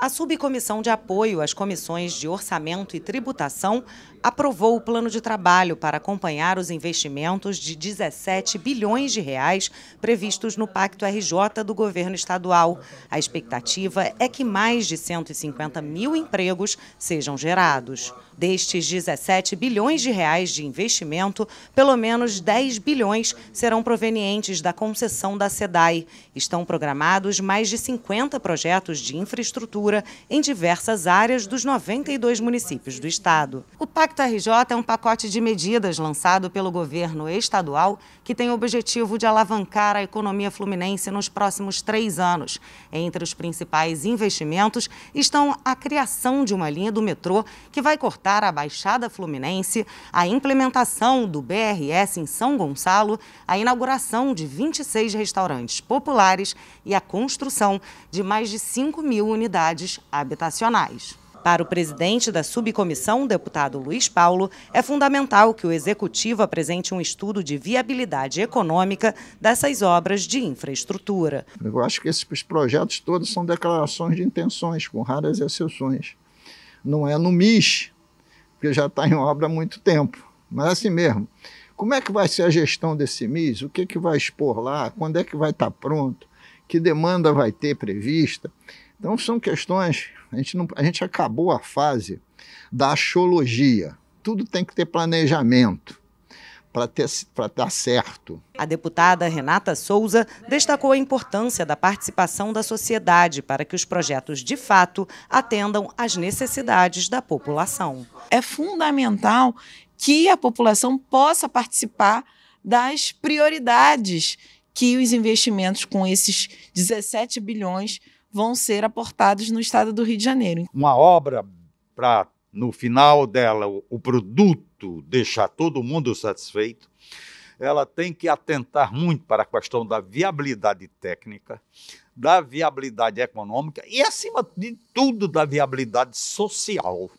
A Subcomissão de Apoio às Comissões de Orçamento e Tributação aprovou o plano de trabalho para acompanhar os investimentos de 17 bilhões de reais previstos no Pacto RJ do governo estadual. A expectativa é que mais de 150 mil empregos sejam gerados. Destes 17 bilhões de reais de investimento, pelo menos 10 bilhões serão provenientes da concessão da SEDAI. Estão programados mais de 50 projetos de infraestrutura cultura em diversas áreas dos 92 municípios do estado. O Pacto RJ é um pacote de medidas lançado pelo governo estadual que tem o objetivo de alavancar a economia fluminense nos próximos três anos. Entre os principais investimentos estão a criação de uma linha do metrô que vai cortar a Baixada Fluminense, a implementação do BRS em São Gonçalo, a inauguração de 26 restaurantes populares e a construção de mais de 5 mil unidades unidades habitacionais. Para o presidente da subcomissão, deputado Luiz Paulo, é fundamental que o executivo apresente um estudo de viabilidade econômica dessas obras de infraestrutura. Eu acho que esses projetos todos são declarações de intenções, com raras exceções. Não é no MIS, porque já está em obra há muito tempo, mas é assim mesmo. Como é que vai ser a gestão desse MIS? O que, é que vai expor lá? Quando é que vai estar pronto? Que demanda vai ter prevista? Então são questões, a gente, não, a gente acabou a fase da axologia. Tudo tem que ter planejamento para dar certo. A deputada Renata Souza destacou a importância da participação da sociedade para que os projetos de fato atendam às necessidades da população. É fundamental que a população possa participar das prioridades que os investimentos com esses 17 bilhões vão ser aportados no estado do Rio de Janeiro. Uma obra para, no final dela, o produto deixar todo mundo satisfeito, ela tem que atentar muito para a questão da viabilidade técnica, da viabilidade econômica e, acima de tudo, da viabilidade social.